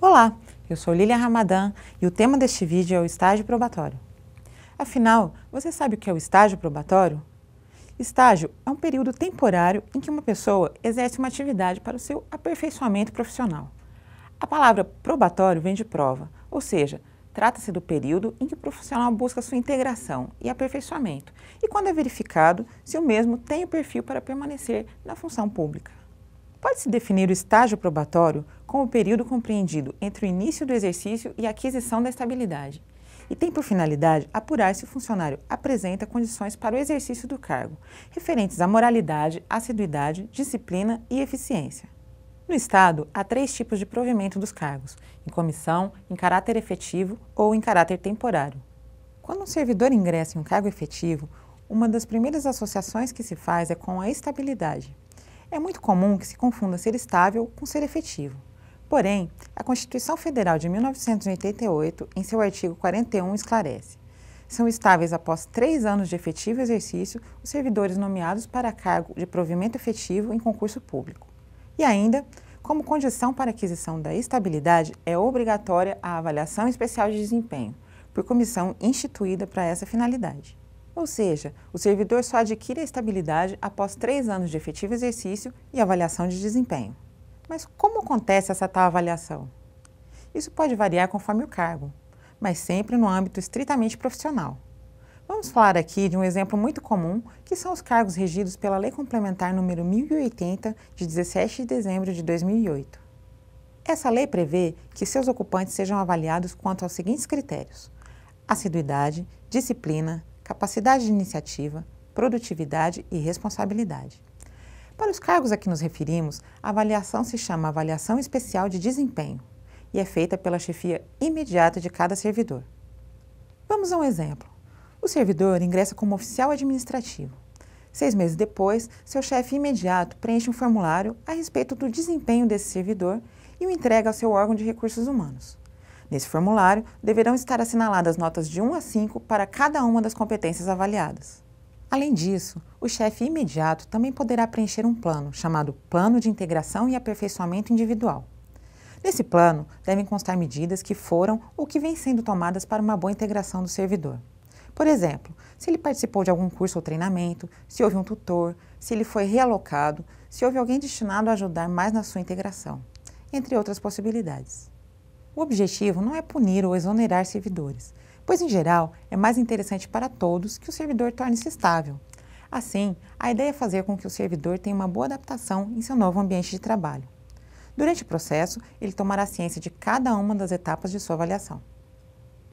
Olá, eu sou Lilia Ramadan e o tema deste vídeo é o estágio probatório. Afinal, você sabe o que é o estágio probatório? Estágio é um período temporário em que uma pessoa exerce uma atividade para o seu aperfeiçoamento profissional. A palavra probatório vem de prova, ou seja, trata-se do período em que o profissional busca sua integração e aperfeiçoamento, e quando é verificado se o mesmo tem o perfil para permanecer na função pública. Pode-se definir o estágio probatório como o período compreendido entre o início do exercício e a aquisição da estabilidade, e tem por finalidade apurar se o funcionário apresenta condições para o exercício do cargo, referentes à moralidade, assiduidade, disciplina e eficiência. No Estado, há três tipos de provimento dos cargos: em comissão, em caráter efetivo ou em caráter temporário. Quando um servidor ingressa em um cargo efetivo, uma das primeiras associações que se faz é com a estabilidade. É muito comum que se confunda ser estável com ser efetivo. Porém, a Constituição Federal de 1988, em seu artigo 41, esclarece: são estáveis após três anos de efetivo exercício os servidores nomeados para cargo de provimento efetivo em concurso público. E ainda, como condição para aquisição da estabilidade, é obrigatória a avaliação especial de desempenho, por comissão instituída para essa finalidade. Ou seja, o servidor só adquire a estabilidade após três anos de efetivo exercício e avaliação de desempenho. Mas como acontece essa tal avaliação? Isso pode variar conforme o cargo, mas sempre no âmbito estritamente profissional. Vamos falar aqui de um exemplo muito comum, que são os cargos regidos pela Lei Complementar número 1080, de 17 de dezembro de 2008. Essa lei prevê que seus ocupantes sejam avaliados quanto aos seguintes critérios: assiduidade, disciplina, capacidade de iniciativa, produtividade e responsabilidade. Para os cargos a que nos referimos, a avaliação se chama Avaliação Especial de Desempenho e é feita pela chefia imediata de cada servidor. Vamos a um exemplo. O servidor ingressa como oficial administrativo. Seis meses depois, seu chefe imediato preenche um formulário a respeito do desempenho desse servidor e o entrega ao seu órgão de recursos humanos. Nesse formulário, deverão estar assinaladas notas de 1 a 5 para cada uma das competências avaliadas. Além disso, o chefe imediato também poderá preencher um plano, chamado Plano de Integração e Aperfeiçoamento Individual. Nesse plano, devem constar medidas que foram ou que vêm sendo tomadas para uma boa integração do servidor. Por exemplo, se ele participou de algum curso ou treinamento, se houve um tutor, se ele foi realocado, se houve alguém destinado a ajudar mais na sua integração, entre outras possibilidades. O objetivo não é punir ou exonerar servidores, pois, em geral, é mais interessante para todos que o servidor torne-se estável. Assim, a ideia é fazer com que o servidor tenha uma boa adaptação em seu novo ambiente de trabalho. Durante o processo, ele tomará ciência de cada uma das etapas de sua avaliação.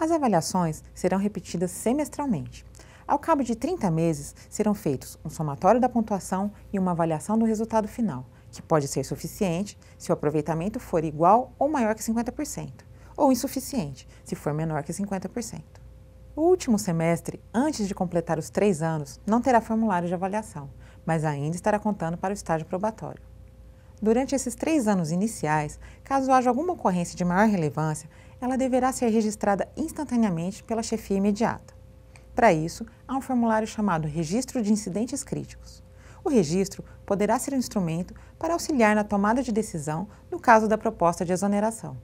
As avaliações serão repetidas semestralmente. Ao cabo de 30 meses, serão feitos um somatório da pontuação e uma avaliação do resultado final, que pode ser suficiente se o aproveitamento for igual ou maior que 50%, ou insuficiente se for menor que 50%. O último semestre, antes de completar os três anos, não terá formulário de avaliação, mas ainda estará contando para o estágio probatório. Durante esses três anos iniciais, caso haja alguma ocorrência de maior relevância, ela deverá ser registrada instantaneamente pela chefia imediata. Para isso, há um formulário chamado Registro de Incidentes Críticos. O registro poderá ser um instrumento para auxiliar na tomada de decisão no caso da proposta de exoneração.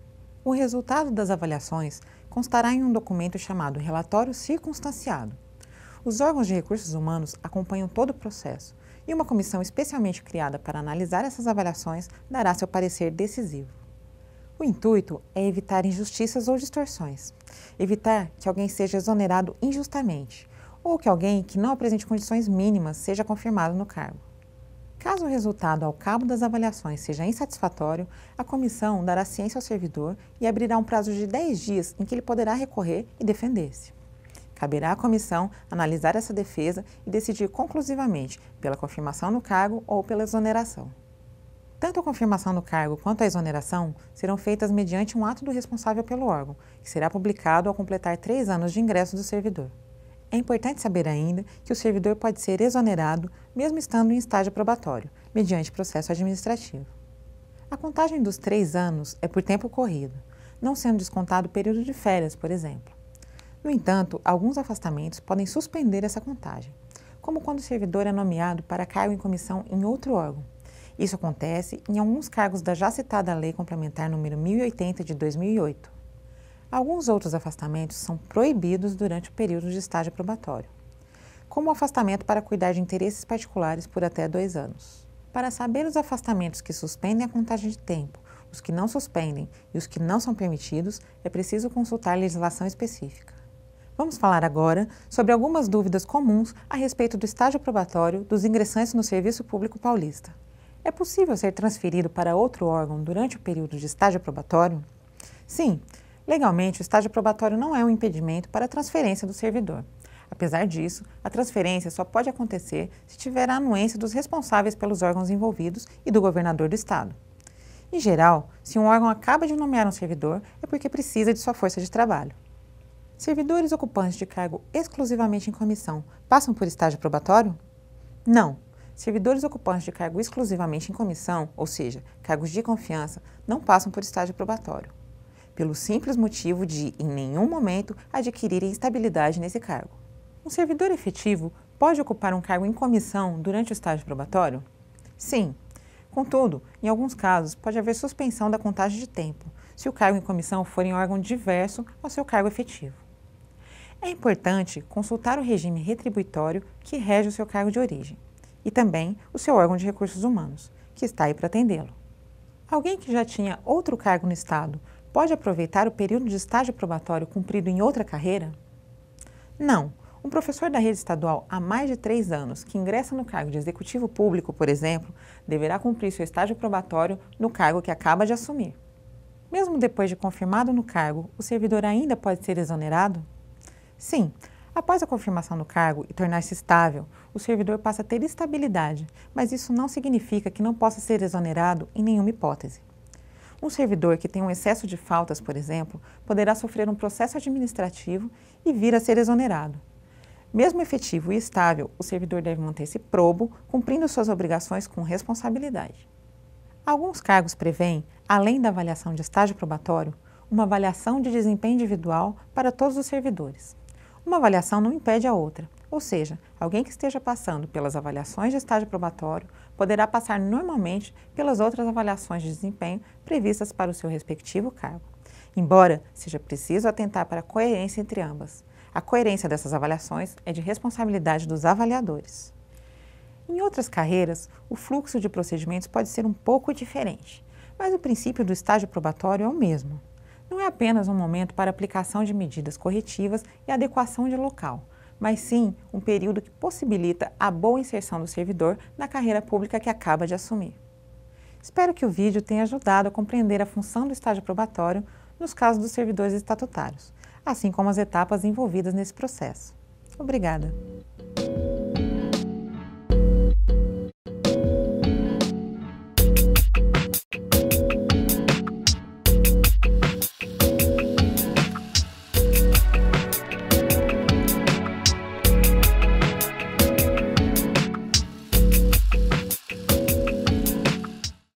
O resultado das avaliações constará em um documento chamado Relatório Circunstanciado. Os órgãos de recursos humanos acompanham todo o processo e uma comissão especialmente criada para analisar essas avaliações dará seu parecer decisivo. O intuito é evitar injustiças ou distorções, evitar que alguém seja exonerado injustamente ou que alguém que não apresente condições mínimas seja confirmado no cargo. Caso o resultado ao cabo das avaliações seja insatisfatório, a comissão dará ciência ao servidor e abrirá um prazo de 10 dias em que ele poderá recorrer e defender-se. Caberá à comissão analisar essa defesa e decidir conclusivamente pela confirmação no cargo ou pela exoneração. Tanto a confirmação do cargo quanto a exoneração serão feitas mediante um ato do responsável pelo órgão, que será publicado ao completar três anos de ingresso do servidor. É importante saber ainda que o servidor pode ser exonerado mesmo estando em estágio probatório, mediante processo administrativo. A contagem dos três anos é por tempo corrido, não sendo descontado o período de férias, por exemplo. No entanto, alguns afastamentos podem suspender essa contagem, como quando o servidor é nomeado para cargo em comissão em outro órgão, isso acontece em alguns cargos da já citada Lei Complementar número 1080 de 2008. Alguns outros afastamentos são proibidos durante o período de estágio probatório, como o afastamento para cuidar de interesses particulares por até dois anos. Para saber os afastamentos que suspendem a contagem de tempo, os que não suspendem e os que não são permitidos, é preciso consultar a legislação específica. Vamos falar agora sobre algumas dúvidas comuns a respeito do estágio probatório dos ingressantes no Serviço Público Paulista. É possível ser transferido para outro órgão durante o período de estágio probatório? Sim, legalmente o estágio probatório não é um impedimento para a transferência do servidor. Apesar disso, a transferência só pode acontecer se tiver a anuência dos responsáveis pelos órgãos envolvidos e do governador do Estado. Em geral, se um órgão acaba de nomear um servidor, é porque precisa de sua força de trabalho. Servidores ocupantes de cargo exclusivamente em comissão passam por estágio probatório? Não, Servidores ocupantes de cargo exclusivamente em comissão, ou seja, cargos de confiança, não passam por estágio probatório, pelo simples motivo de, em nenhum momento, adquirirem estabilidade nesse cargo. Um servidor efetivo pode ocupar um cargo em comissão durante o estágio probatório? Sim. Contudo, em alguns casos, pode haver suspensão da contagem de tempo, se o cargo em comissão for em órgão diverso ao seu cargo efetivo. É importante consultar o regime retributório que rege o seu cargo de origem e também o seu órgão de recursos humanos, que está aí para atendê-lo. Alguém que já tinha outro cargo no Estado pode aproveitar o período de estágio probatório cumprido em outra carreira? Não. Um professor da rede estadual há mais de três anos que ingressa no cargo de executivo público, por exemplo, deverá cumprir seu estágio probatório no cargo que acaba de assumir. Mesmo depois de confirmado no cargo, o servidor ainda pode ser exonerado? Sim, Após a confirmação do cargo e tornar-se estável, o servidor passa a ter estabilidade, mas isso não significa que não possa ser exonerado em nenhuma hipótese. Um servidor que tem um excesso de faltas, por exemplo, poderá sofrer um processo administrativo e vir a ser exonerado. Mesmo efetivo e estável, o servidor deve manter-se probo, cumprindo suas obrigações com responsabilidade. Alguns cargos prevêem, além da avaliação de estágio probatório, uma avaliação de desempenho individual para todos os servidores. Uma avaliação não impede a outra, ou seja, alguém que esteja passando pelas avaliações de estágio probatório poderá passar normalmente pelas outras avaliações de desempenho previstas para o seu respectivo cargo, embora seja preciso atentar para a coerência entre ambas. A coerência dessas avaliações é de responsabilidade dos avaliadores. Em outras carreiras, o fluxo de procedimentos pode ser um pouco diferente, mas o princípio do estágio probatório é o mesmo não é apenas um momento para aplicação de medidas corretivas e adequação de local, mas sim um período que possibilita a boa inserção do servidor na carreira pública que acaba de assumir. Espero que o vídeo tenha ajudado a compreender a função do estágio probatório nos casos dos servidores estatutários, assim como as etapas envolvidas nesse processo. Obrigada!